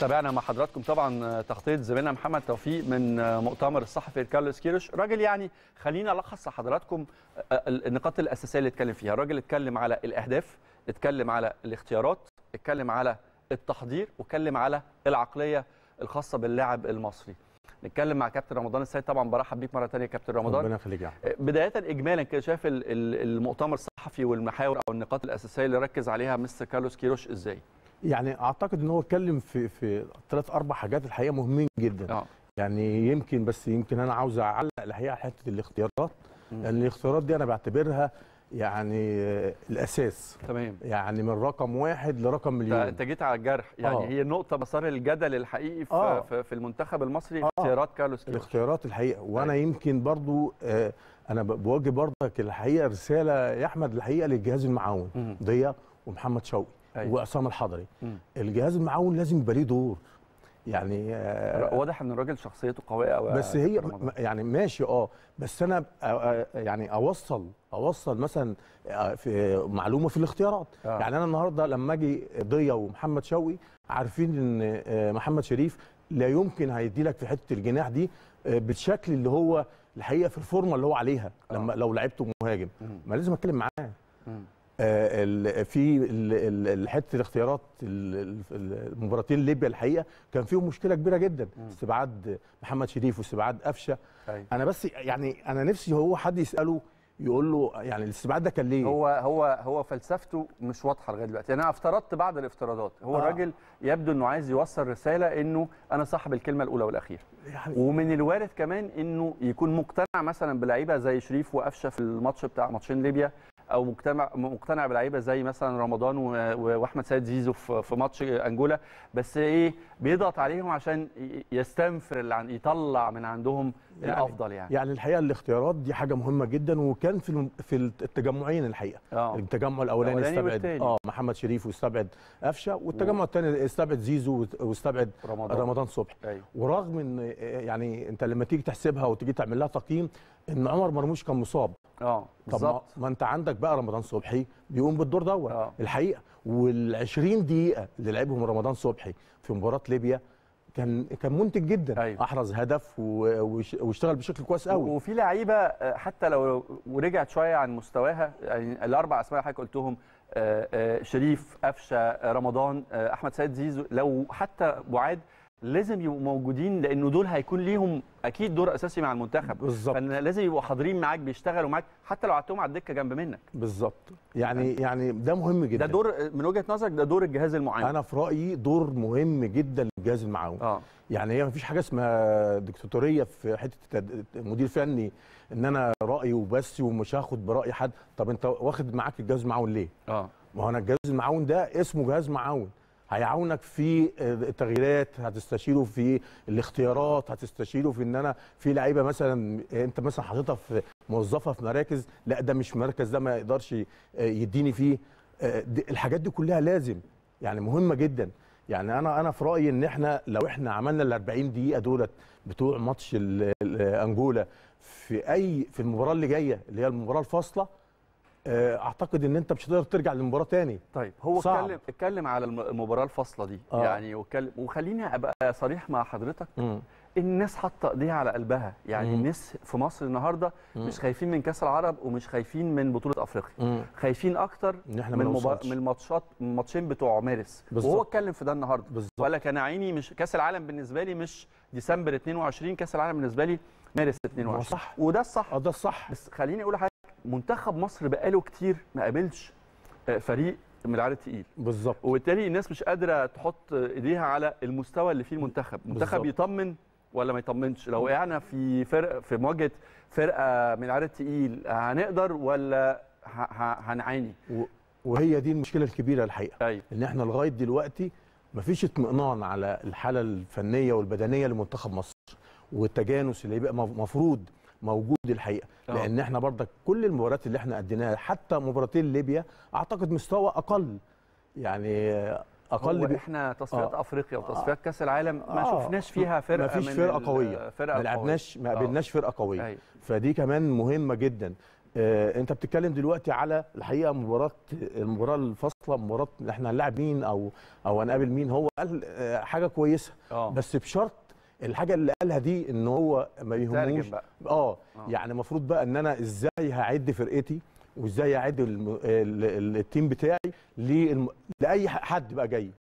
تابعنا مع حضراتكم طبعا آه، تغطيه زميلنا محمد توفيق من آه، مؤتمر الصحفي كارلوس كيروش راجل يعني خلينا الخص لحضراتكم آه، النقاط الاساسيه اللي اتكلم فيها الراجل اتكلم على الاهداف اتكلم على الاختيارات اتكلم على التحضير واتكلم على العقليه الخاصه باللاعب المصري نتكلم مع كابتن رمضان السيد طبعا برحب بيك مره ثانيه كابتن رمضان ربنا يخليك بدايه اجمالا كده شايف المؤتمر الصحفي والمحاور او النقاط الاساسيه اللي ركز عليها مستر كارلوس كيروش ازاي يعني اعتقد ان هو اتكلم في في ثلاث اربع حاجات الحقيقه مهمين جدا أوه. يعني يمكن بس يمكن انا عاوز اعلق الحقيقه على حته الاختيارات لان الاختيارات دي انا بعتبرها يعني الاساس تمام يعني من رقم واحد لرقم مليون انت جيت على الجرح يعني آه. هي نقطه مسار الجدل الحقيقي في, آه. في المنتخب المصري آه. اختيارات كارلوس كيروش الاختيارات الحقيقه وانا أي. أيوه. يمكن برضو آه انا بوجه برضك الحقيقه رساله يا احمد الحقيقه للجهاز المعاون ضياء ومحمد شوقي أيوة. وعصام الحضري م. الجهاز المعاون لازم يبقى ليه دور يعني آه واضح ان الراجل شخصيته قويه قوي بس هي يعني ماشي اه بس انا آه، آه، يعني اوصل اوصل مثلا آه، في معلومه في الاختيارات آه. يعني انا النهارده لما اجي ضيا ومحمد شوقي عارفين ان محمد شريف لا يمكن هيدي لك في حته الجناح دي بالشكل اللي هو الحقيقه في الفورمه اللي هو عليها لما آه. لو لعبته مهاجم ما لازم اتكلم معاه آه، في حته الاختيارات المباراتين ليبيا الحقيقه كان فيهم مشكله كبيره جدا استبعاد محمد شريف واستبعاد قفشه أيوة. انا بس يعني انا نفسي هو حد يساله يقول له يعني الاستبعاد ده كان ليه هو هو هو فلسفته مش واضحه لغايه دلوقتي يعني انا افترضت بعض الافتراضات هو آه. الراجل يبدو انه عايز يوصل رساله انه انا صاحب الكلمه الاولى والاخيره يعني ومن الوارد كمان انه يكون مقتنع مثلا بلعيبه زي شريف وقفشه في الماتش بتاع ماتشين ليبيا او مجتمع مقتنع بلعيبه زي مثلا رمضان واحمد سيد زيزو في ماتش انجولا بس ايه بيضغط عليهم عشان يستنفر اللي عن يطلع من عندهم يعني الافضل يعني يعني الحقيقه الاختيارات دي حاجه مهمه جدا وكان في في التجمعين الحقيقه آه. التجمع الاولاني استبعد اه محمد شريف واستبعد قفشه والتجمع الثاني استبعد زيزو واستبعد رمضان, رمضان صبحي أيوه. ورغم ان يعني انت لما تيجي تحسبها وتيجي تعمل لها تقييم ان عمر مرموش كان مصاب اه بالظبط ما انت عندك بقى رمضان صبحي بيقوم بالدور دوت آه. الحقيقه وال20 دقيقه اللي لعبهم رمضان صبحي في مباراه ليبيا كان كان منتج جدا أيوة. احرز هدف واشتغل بشكل كويس قوي وفي لعيبه آه، حتى لو ورجعت شويه عن مستواها يعني الاربع اسماء اللي حضرتك قلتهم آه، شريف قفشه رمضان احمد سيد زيزو لو حتى بعاد لازم يبقوا موجودين لان دول هيكون ليهم اكيد دور اساسي مع المنتخب بالظبط لازم يبقوا حاضرين معاك بيشتغلوا معاك حتى لو قعدتهم على الدكه جنب منك بالظبط يعني يعني ده مهم جدا ده دور من وجهه نظرك ده دور الجهاز المعاون انا في رايي دور مهم جدا للجهاز المعاون آه. يعني هي مفيش حاجه اسمها دكتاتوريه في حته مدير فني ان انا رايي وبس ومش هاخد براي حد طب انت واخد معاك الجهاز المعاون ليه اه ما هو انا الجهاز المعاون ده اسمه جهاز معاون هيعاونك في آه، التغييرات هتستشيره في الاختيارات هتستشيره في ان انا في لعيبه مثلا آه، انت مثلا حاططها في موظفه في مراكز لا ده مش مركز ده ما يقدرش آه، يديني فيه الحاجات دي كلها لازم يعني مهمه جدا يعني انا انا في رايي ان احنا لو احنا عملنا ال 40 دقيقه دولت بتوع ماتش انجولا في اي في المباراه اللي جايه اللي هي المباراه الفاصله آه، اعتقد ان انت مش هتقدر ترجع للمباراه تاني طيب هو صعب. اتكلم اتكلم على المباراه الفاصله دي آه. يعني واتكلم وخليني ابقى صريح مع حضرتك م. الناس حاطه ايديها على قلبها يعني م. الناس في مصر النهارده م. مش خايفين من كاس العرب ومش خايفين من بطوله افريقيا خايفين اكتر احنا من, مبار... من الماتشات الماتشين بتوع مارس بالزبط. وهو اتكلم في ده النهارده وقال لك انا عيني مش كاس العالم بالنسبه لي مش ديسمبر 22 كاس العالم بالنسبه لي مارس 22 صح وده الصح اه ده الصح بس خليني اقول حاجه منتخب مصر بقاله كتير ما قابلش آه، فريق من العيار التقيل بالظبط وبالتالي الناس مش قادره تحط ايديها على المستوى اللي فيه المنتخب المنتخب يطمن ولا ما يطمنش لو وقعنا في فرق في مواجهه فرقه من العيار التقيل هنقدر ولا هنعاني وهي دي المشكله الكبيره الحقيقه أيوة. ان احنا لغايه دلوقتي مفيش اطمئنان على الحاله الفنيه والبدنيه لمنتخب مصر والتجانس اللي بيبقى مفروض موجود الحقيقه أوه. لان احنا برضك كل المباريات اللي احنا اديناها حتى مباراتين ليبيا اعتقد مستوى اقل يعني اقل هو احنا تصفيات آه. افريقيا آه. وتصفيات آه. كاس العالم ما آه. شفناش فيها فرقه ما فيش آه. فرقه قويه ما لعبناش ما قابلناش فرقه أيوة. قويه أي. فدي كمان مهمه جدا آه انت بتتكلم دلوقتي على الحقيقه مباراه المباراه الفاصله مباراه احنا هنلاعب مين او او هنقابل مين هو قال آه حاجه كويسه آه. بس بشرط الحاجه اللي قالها دي ان هو ما يهموش آه. اه يعني المفروض بقى ان انا ازاي هعد فرقتي وازاي اعد التيم بتاعي لاي حد بقى جاي